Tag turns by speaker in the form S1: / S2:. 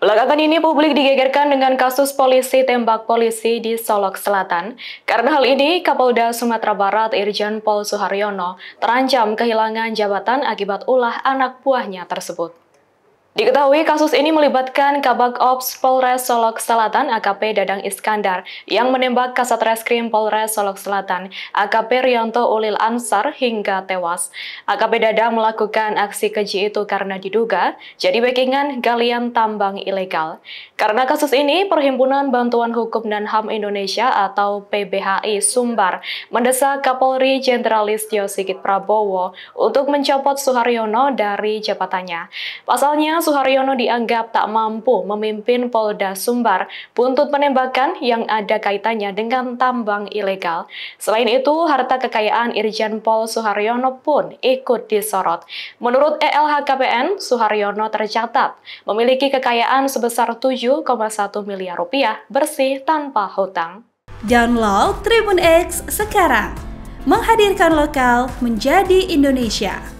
S1: Belakangan ini publik digegerkan dengan kasus polisi tembak polisi di Solok Selatan. Karena hal ini, Kapolda Sumatera Barat Irjen Pol Suharyono terancam kehilangan jabatan akibat ulah anak buahnya tersebut. Diketahui kasus ini melibatkan Kabak Ops Polres Solok Selatan AKP Dadang Iskandar yang menembak Kasat Reskrim Polres Solok Selatan AKP Rianto Ulil Ansar hingga tewas. AKP Dadang melakukan aksi keji itu karena diduga jadi backingan galian tambang ilegal. Karena kasus ini, Perhimpunan Bantuan Hukum dan HAM Indonesia atau PBHI Sumbar mendesak Kapolri Jenderal Listio Sigit Prabowo untuk mencopot Suharyono dari jabatannya. Pasalnya, Suharyono dianggap tak mampu memimpin Polda Sumbar buntut penembakan yang ada kaitannya dengan tambang ilegal. Selain itu, harta kekayaan Irjen Pol Suharyono pun ikut disorot. Menurut ELHKPN, Suharyono tercatat memiliki kekayaan sebesar 7,1 miliar rupiah bersih tanpa hutang.
S2: Download Tribun X sekarang, menghadirkan lokal menjadi Indonesia.